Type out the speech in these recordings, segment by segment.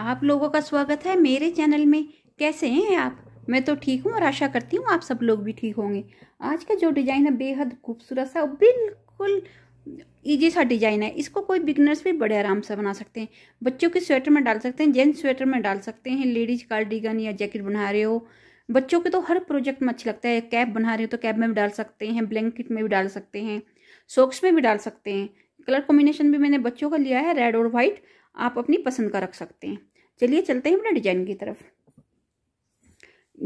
आप लोगों का स्वागत है मेरे चैनल में कैसे हैं आप मैं तो ठीक हूँ और आशा करती हूँ आप सब लोग भी ठीक होंगे आज का जो डिज़ाइन है बेहद खूबसूरत सा बिल्कुल ईजी सा डिज़ाइन है इसको कोई बिगनर्स भी बड़े आराम से बना सकते हैं बच्चों के स्वेटर में डाल सकते हैं जेंट्स स्वेटर में डाल सकते हैं लेडीज कार्डिगन या जैकेट बना रहे हो बच्चों के तो हर प्रोजेक्ट में अच्छा लगता है कैप बना रहे हो तो कैप में भी डाल सकते हैं ब्लैंकेट में भी डाल सकते हैं सॉक्स में भी डाल सकते हैं कलर कॉम्बिनेशन भी मैंने बच्चों का लिया है रेड और वाइट आप अपनी पसंद का रख सकते हैं चलिए चलते हैं अपने डिजाइन की तरफ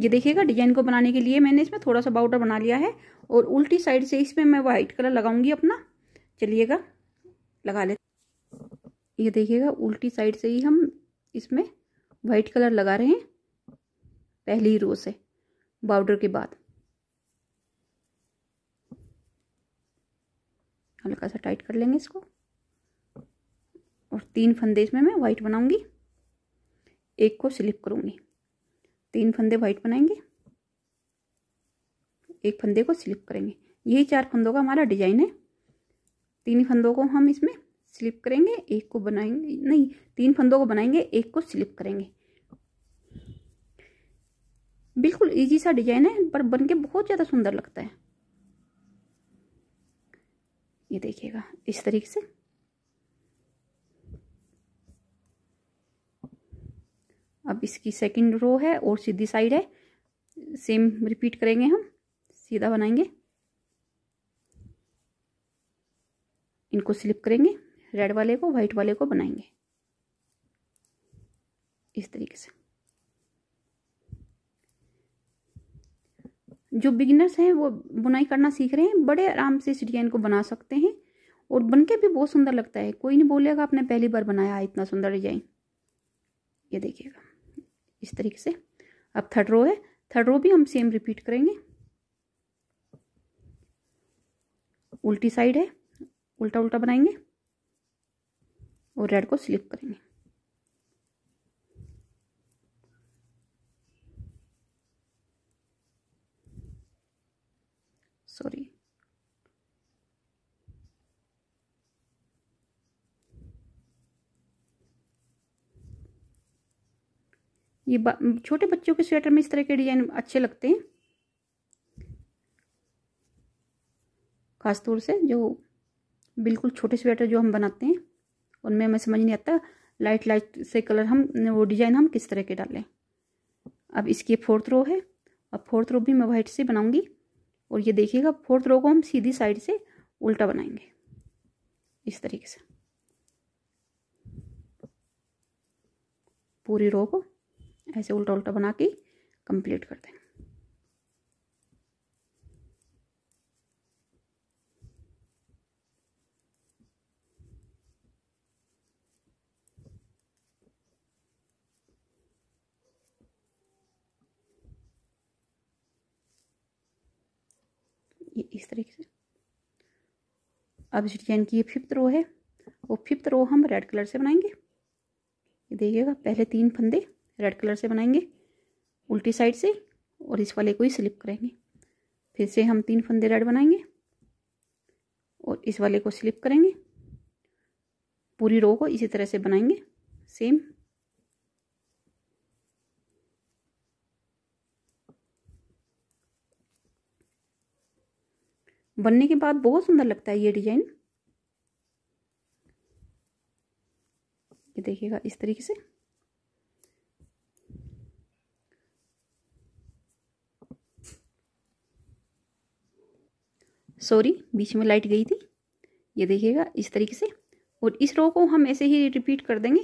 ये देखिएगा डिजाइन को बनाने के लिए मैंने इसमें थोड़ा सा बाउटर बना लिया है और उल्टी साइड से इसमें मैं वाइट कलर लगाऊंगी अपना चलिएगा लगा ले ये देखिएगा उल्टी साइड से ही हम इसमें वाइट कलर लगा रहे हैं पहली रो से बाउडर के बाद हल्का सा टाइट कर लेंगे इसको और तीन फंदे इसमें मैं वाइट बनाऊंगी एक को स्लिप करूंगी तीन फंदे वाइट बनाएंगे एक फंदे को स्लिप करेंगे यही चार फंदों का हमारा डिजाइन है तीन फंदों को हम इसमें स्लिप करेंगे एक को बनाएंगे नहीं तीन फंदों को बनाएंगे एक को स्लिप करेंगे बिल्कुल इजी सा डिजाइन है पर बन के बहुत ज़्यादा सुंदर लगता है ये देखिएगा इस तरीके से अब इसकी सेकंड रो है और सीधी साइड है सेम रिपीट करेंगे हम सीधा बनाएंगे इनको स्लिप करेंगे रेड वाले को वाइट वाले को बनाएंगे इस तरीके से जो बिगिनर्स हैं वो बुनाई करना सीख रहे हैं बड़े आराम से इस डिजाइन को बना सकते हैं और बनके भी बहुत सुंदर लगता है कोई नहीं बोलेगा आपने पहली बार बनाया इतना सुंदर डिजाइन ये देखिएगा इस तरीके से अब थर्ड रो है थर्ड रो भी हम सेम रिपीट करेंगे उल्टी साइड है उल्टा उल्टा बनाएंगे और रेड को स्लिप करेंगे सॉरी ये छोटे बच्चों के स्वेटर में इस तरह के डिजाइन अच्छे लगते हैं खास तौर से जो बिल्कुल छोटे स्वेटर जो हम बनाते हैं उनमें हमें समझ नहीं आता लाइट लाइट से कलर हम वो डिज़ाइन हम किस तरह के डालें अब इसकी फोर्थ रो है अब फोर्थ रो भी मैं वाइट से बनाऊंगी और ये देखिएगा फोर्थ रो को हम सीधी साइड से उल्टा बनाएंगे इस तरीके से पूरी रो को ऐसे उल्टा उल्टा बना के कंप्लीट कर दें ये इस तरीके से अब डिजाइन की ये फिफ्थ रो है वो फिफ्थ रो हम रेड कलर से बनाएंगे ये देखिएगा पहले तीन फंदे रेड कलर से बनाएंगे उल्टी साइड से और इस वाले को ही स्लिप करेंगे फिर से हम तीन फंदे रेड बनाएंगे और इस वाले को स्लिप करेंगे पूरी रो को इसी तरह से बनाएंगे सेम बनने के बाद बहुत सुंदर लगता है ये डिजाइन ये देखिएगा इस तरीके से सॉरी बीच में लाइट गई थी ये देखिएगा इस तरीके से और इस रो को हम ऐसे ही रिपीट कर देंगे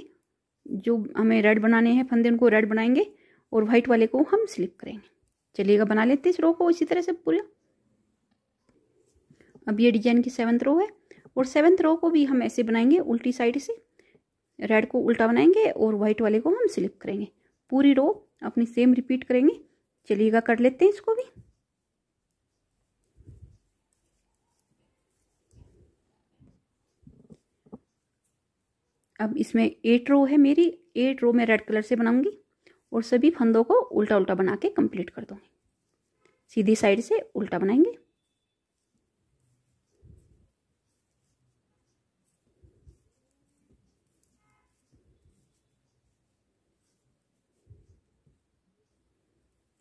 जो हमें रेड बनाने हैं फंदे उनको रेड बनाएंगे और वाइट वाले को हम स्लिप करेंगे चलिएगा बना लेते हैं इस रो को इसी तरह से पूरा अब ये डिजाइन की सेवन्थ रो है और सेवन्थ रो को भी हम ऐसे बनाएंगे उल्टी साइड से रेड को उल्टा बनाएंगे और वाइट वाले को हम स्लिप करेंगे पूरी रो अपनी सेम रिपीट करेंगे चलिएगा कर लेते हैं इसको भी अब इसमें एट रो है मेरी एट रो में रेड कलर से बनाऊंगी और सभी फंदों को उल्टा उल्टा बना के कंप्लीट कर दूंगी सीधी साइड से उल्टा बनाएंगे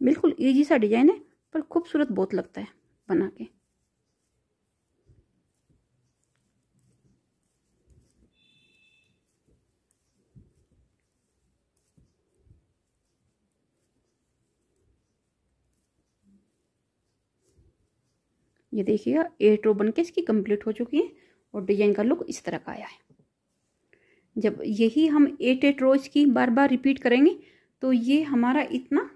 बिल्कुल इजी सा डिजाइन है पर खूबसूरत बहुत लगता है बना के ये देखिएगा एट रो बन के इसकी कंप्लीट हो चुकी है और डिजाइन का लुक इस तरह का आया है जब यही हम एट एट रोज की बार बार रिपीट करेंगे तो ये हमारा इतना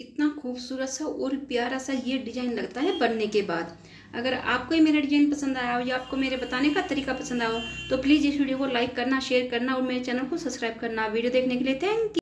इतना खूबसूरत सा और प्यारा सा ये डिज़ाइन लगता है बनने के बाद अगर आपको ये मेरा डिज़ाइन पसंद आया हो या आपको मेरे बताने का तरीका पसंद आया हो तो प्लीज़ इस वीडियो को लाइक करना शेयर करना और मेरे चैनल को सब्सक्राइब करना वीडियो देखने के लिए थैंक यू